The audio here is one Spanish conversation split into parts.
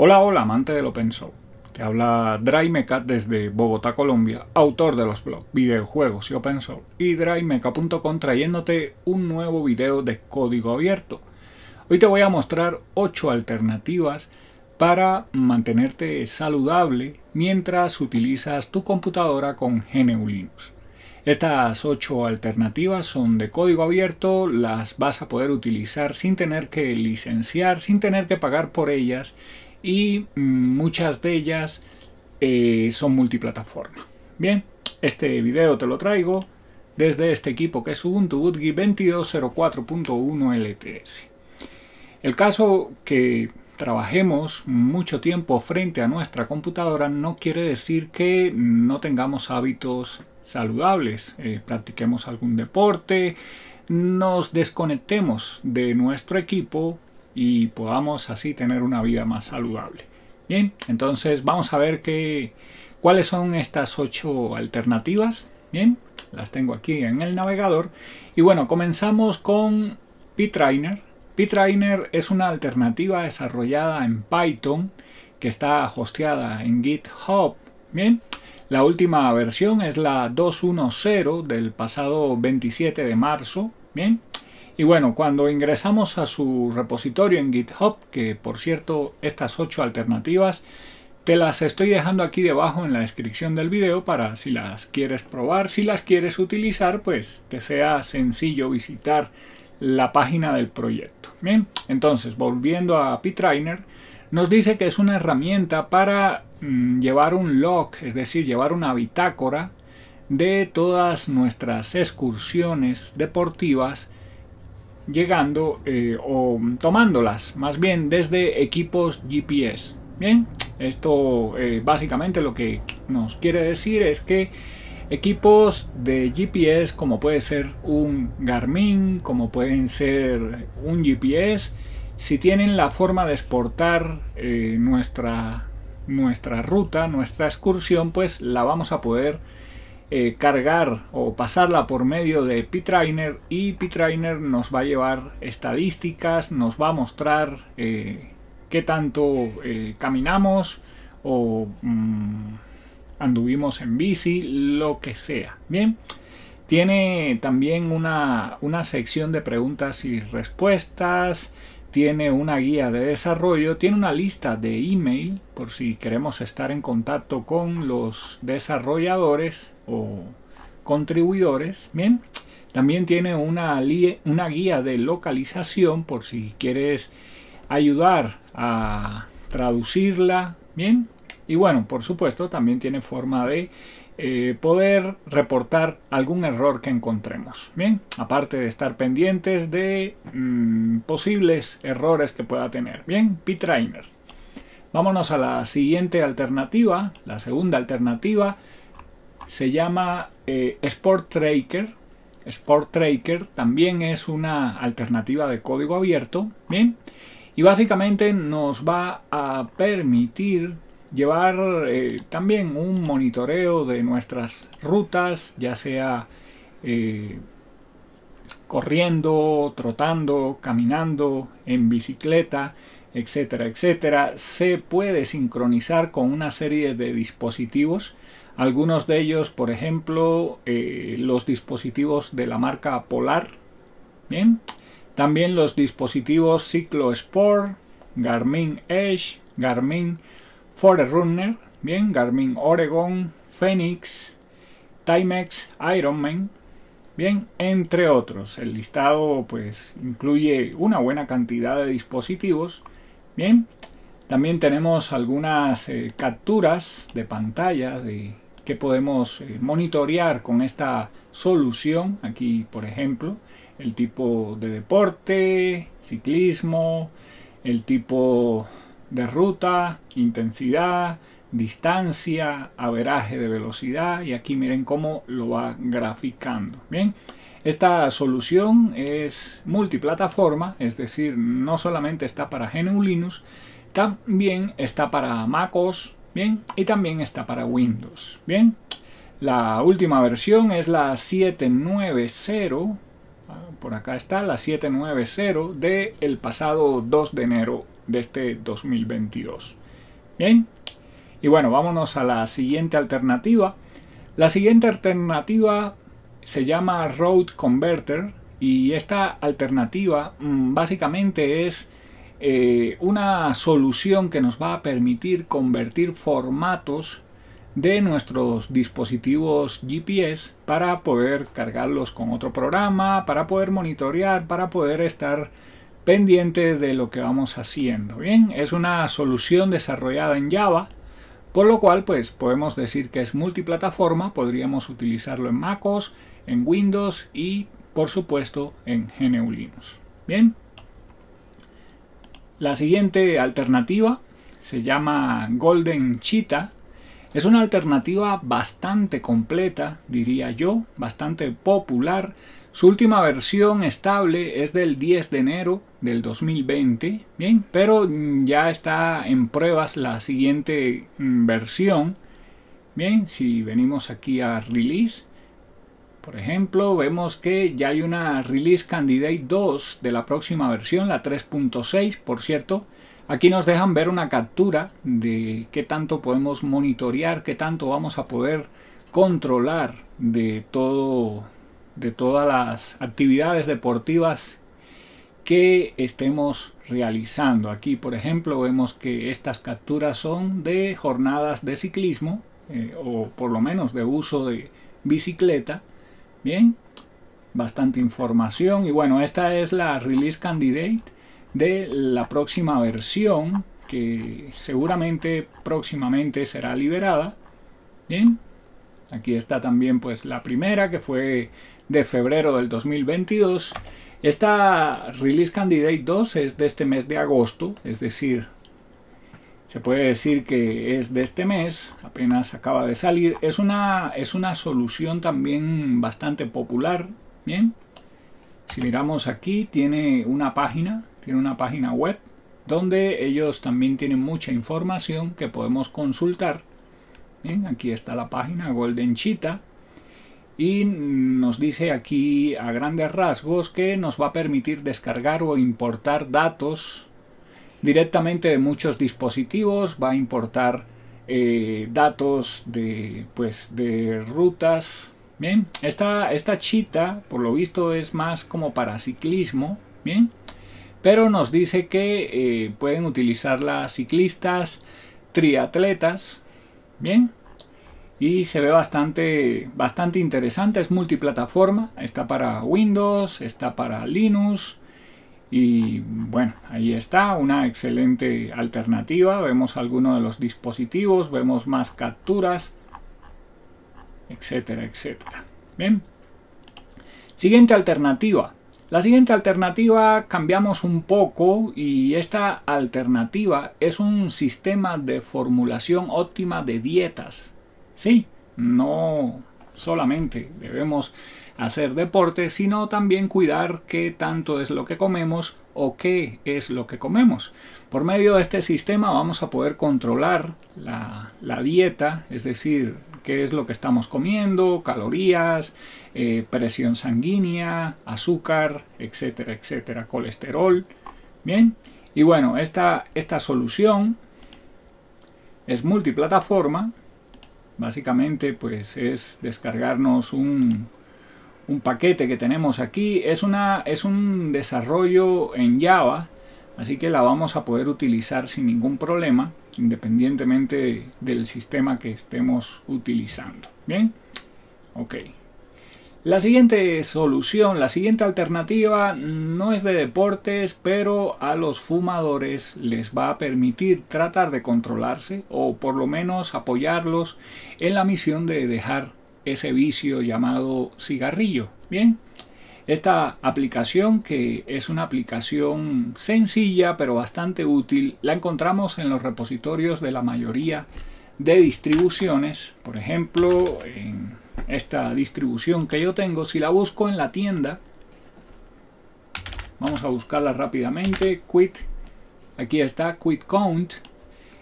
Hola, hola, amante del open source. Te habla DryMeca desde Bogotá, Colombia, autor de los blogs Videojuegos y Open Source y DryMeca.com trayéndote un nuevo video de código abierto. Hoy te voy a mostrar 8 alternativas para mantenerte saludable mientras utilizas tu computadora con GNU Linux. Estas 8 alternativas son de código abierto, las vas a poder utilizar sin tener que licenciar, sin tener que pagar por ellas y muchas de ellas eh, son multiplataforma. Bien, este video te lo traigo desde este equipo que es Ubuntu Budgie 2204.1 LTS. El caso que trabajemos mucho tiempo frente a nuestra computadora no quiere decir que no tengamos hábitos saludables, eh, practiquemos algún deporte, nos desconectemos de nuestro equipo y podamos así tener una vida más saludable. Bien, entonces vamos a ver qué, cuáles son estas ocho alternativas. Bien, las tengo aquí en el navegador. Y bueno, comenzamos con p trainer es una alternativa desarrollada en Python que está hosteada en GitHub. Bien, la última versión es la 2.1.0 del pasado 27 de marzo. Bien, y bueno, cuando ingresamos a su repositorio en GitHub, que por cierto estas ocho alternativas te las estoy dejando aquí debajo en la descripción del video para si las quieres probar, si las quieres utilizar, pues te sea sencillo visitar la página del proyecto. Bien, entonces volviendo a P-Trainer, nos dice que es una herramienta para mm, llevar un log, es decir, llevar una bitácora de todas nuestras excursiones deportivas llegando eh, o tomándolas más bien desde equipos GPS. Bien, esto eh, básicamente lo que nos quiere decir es que equipos de GPS como puede ser un Garmin, como pueden ser un GPS, si tienen la forma de exportar eh, nuestra, nuestra ruta, nuestra excursión, pues la vamos a poder eh, cargar o pasarla por medio de P-Trainer y P-Trainer nos va a llevar estadísticas, nos va a mostrar eh, qué tanto eh, caminamos o mm, anduvimos en bici, lo que sea. Bien, tiene también una, una sección de preguntas y respuestas tiene una guía de desarrollo, tiene una lista de email por si queremos estar en contacto con los desarrolladores o contribuidores. Bien, también tiene una, una guía de localización por si quieres ayudar a traducirla. Bien, y bueno, por supuesto, también tiene forma de eh, poder reportar algún error que encontremos. Bien, aparte de estar pendientes de mm, posibles errores que pueda tener. Bien, ptrainer. Vámonos a la siguiente alternativa. La segunda alternativa se llama eh, Sport Tracker. Sport Tracker también es una alternativa de código abierto. Bien, y básicamente nos va a permitir llevar eh, también un monitoreo de nuestras rutas, ya sea eh, corriendo, trotando, caminando, en bicicleta, etcétera, etcétera. Se puede sincronizar con una serie de dispositivos. Algunos de ellos, por ejemplo, eh, los dispositivos de la marca Polar. También los dispositivos Ciclo Sport, Garmin Edge, Garmin Forerunner, bien, Garmin Oregon, Phoenix, Timex, Ironman, bien, entre otros. El listado pues incluye una buena cantidad de dispositivos, bien. También tenemos algunas eh, capturas de pantalla de que podemos eh, monitorear con esta solución. Aquí, por ejemplo, el tipo de deporte, ciclismo, el tipo de ruta, intensidad, distancia, averaje de velocidad y aquí miren cómo lo va graficando. Bien, esta solución es multiplataforma, es decir, no solamente está para GNU Linux, también está para MacOS, bien, y también está para Windows, bien. La última versión es la 790, ah, por acá está, la 790 del el pasado 2 de enero de este 2022. Bien, y bueno, vámonos a la siguiente alternativa. La siguiente alternativa se llama Road Converter y esta alternativa mm, básicamente es eh, una solución que nos va a permitir convertir formatos de nuestros dispositivos GPS para poder cargarlos con otro programa, para poder monitorear, para poder estar pendiente de lo que vamos haciendo. Bien, es una solución desarrollada en Java, por lo cual pues podemos decir que es multiplataforma, podríamos utilizarlo en MacOS, en Windows y por supuesto en GNU Linux. Bien, la siguiente alternativa se llama Golden Cheetah. Es una alternativa bastante completa, diría yo, bastante popular su última versión estable es del 10 de enero del 2020, bien, pero mm, ya está en pruebas la siguiente mm, versión. Bien, si venimos aquí a release, por ejemplo, vemos que ya hay una release candidate 2 de la próxima versión, la 3.6, por cierto. Aquí nos dejan ver una captura de qué tanto podemos monitorear, qué tanto vamos a poder controlar de todo de todas las actividades deportivas que estemos realizando. Aquí, por ejemplo, vemos que estas capturas son de jornadas de ciclismo eh, o por lo menos de uso de bicicleta. Bien, bastante información. Y bueno, esta es la release candidate de la próxima versión que seguramente próximamente será liberada. Bien, aquí está también pues la primera que fue de febrero del 2022. Esta Release Candidate 2 es de este mes de agosto, es decir, se puede decir que es de este mes, apenas acaba de salir. Es una, es una solución también bastante popular, ¿bien? Si miramos aquí, tiene una página, tiene una página web donde ellos también tienen mucha información que podemos consultar. Bien, aquí está la página Golden Cheetah y nos dice aquí a grandes rasgos que nos va a permitir descargar o importar datos directamente de muchos dispositivos, va a importar eh, datos de, pues, de rutas. Bien, esta, esta chita por lo visto es más como para ciclismo, bien, pero nos dice que eh, pueden utilizarla ciclistas, triatletas, bien, y se ve bastante, bastante interesante. Es multiplataforma, está para Windows, está para Linux y bueno, ahí está, una excelente alternativa. Vemos algunos de los dispositivos, vemos más capturas, etcétera, etcétera. Bien. Siguiente alternativa. La siguiente alternativa cambiamos un poco y esta alternativa es un sistema de formulación óptima de dietas. Sí, no solamente debemos hacer deporte, sino también cuidar qué tanto es lo que comemos o qué es lo que comemos. Por medio de este sistema vamos a poder controlar la, dieta, es decir, qué es lo que estamos comiendo, calorías, eh, presión sanguínea, azúcar, etcétera, etcétera, colesterol. Bien, y bueno, esta solución es multiplataforma Básicamente pues es descargarnos un, paquete que tenemos aquí. Es, una, es un desarrollo en Java, así que la vamos a poder utilizar sin ningún problema, independientemente del sistema que estemos utilizando. Bien, ok. La siguiente solución, la siguiente alternativa no es de deportes, pero a los fumadores les va a permitir tratar de controlarse o por lo menos apoyarlos en la misión de dejar ese vicio llamado cigarrillo. Bien, esta aplicación, que es una aplicación sencilla pero bastante útil, la encontramos en los repositorios de la mayoría de distribuciones. Por ejemplo, en esta distribución que yo tengo, si la busco en la tienda, vamos a buscarla rápidamente, quit, aquí está, quit count,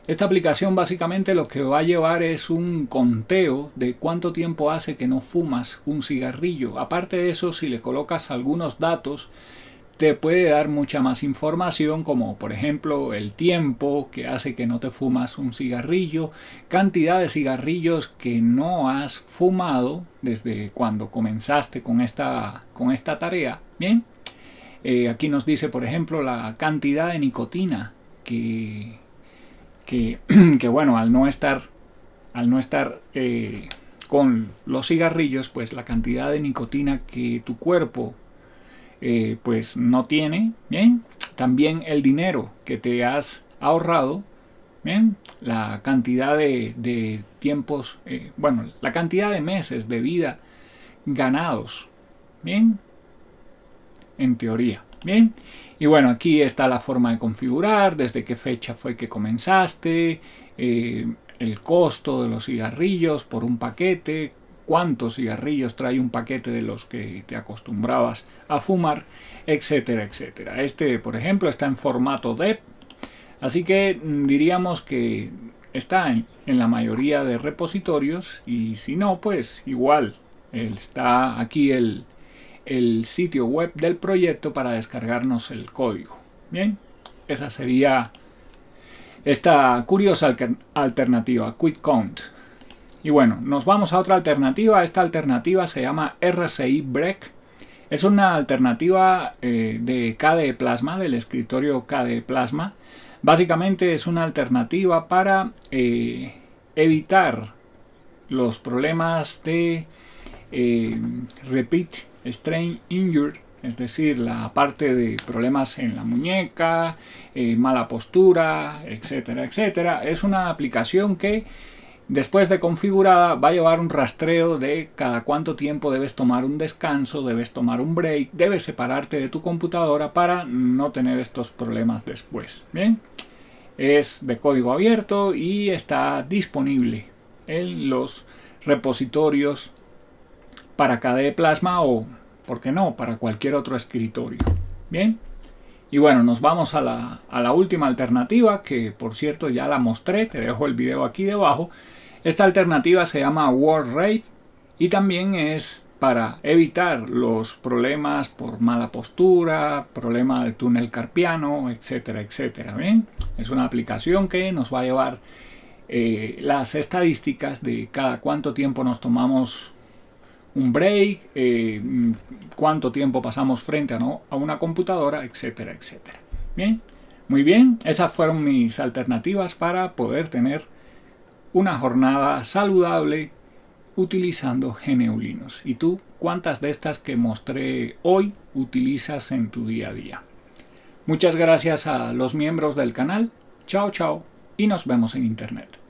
esta aplicación básicamente lo que va a llevar es un conteo de cuánto tiempo hace que no fumas un cigarrillo. Aparte de eso, si le colocas algunos datos te puede dar mucha más información como por ejemplo el tiempo que hace que no te fumas un cigarrillo, cantidad de cigarrillos que no has fumado desde cuando comenzaste con esta, con esta tarea. Bien, eh, aquí nos dice por ejemplo la cantidad de nicotina que, que, bueno, al no estar, al no estar eh, con los cigarrillos, pues la cantidad de nicotina que tu cuerpo eh, pues no tiene, ¿bien? También el dinero que te has ahorrado, ¿bien? La cantidad de, tiempos, eh, bueno, la cantidad de meses de vida ganados, ¿bien? En teoría, ¿bien? Y bueno, aquí está la forma de configurar, desde qué fecha fue que comenzaste, eh, el costo de los cigarrillos por un paquete, cuántos cigarrillos trae un paquete de los que te acostumbrabas a fumar, etcétera, etcétera. Este, por ejemplo, está en formato DEP, así que mm, diríamos que está en, la mayoría de repositorios y si no, pues igual está aquí el, el sitio web del proyecto para descargarnos el código. Bien, esa sería esta curiosa alternativa, QuickCount. Y bueno, nos vamos a otra alternativa. Esta alternativa se llama RCI Break. Es una alternativa eh, de KDE Plasma, del escritorio KDE Plasma. Básicamente es una alternativa para eh, evitar los problemas de eh, repeat strain injury, es decir, la parte de problemas en la muñeca, mala postura, etcétera, etcétera. Es una aplicación que Después de configurada va a llevar un rastreo de cada cuánto tiempo debes tomar un descanso, debes tomar un break, debes separarte de tu computadora para no tener estos problemas después. Bien, es de código abierto y está disponible en los repositorios para KDE Plasma o, ¿por qué no?, para cualquier otro escritorio. Bien. Y bueno, nos vamos a la, última alternativa, que por cierto ya la mostré, te dejo el video aquí debajo. Esta alternativa se llama World Rate y también es para evitar los problemas por mala postura, problema de túnel carpiano, etcétera, etcétera. Es una aplicación que nos va a llevar eh, las estadísticas de cada cuánto tiempo nos tomamos un break, eh, cuánto tiempo pasamos frente a, una computadora, etcétera, etcétera. Bien, muy bien, esas fueron mis alternativas para poder tener una jornada saludable utilizando Geneulinos. ¿Y tú cuántas de estas que mostré hoy utilizas en tu día a día? Muchas gracias a los miembros del canal. Chao, chao y nos vemos en internet.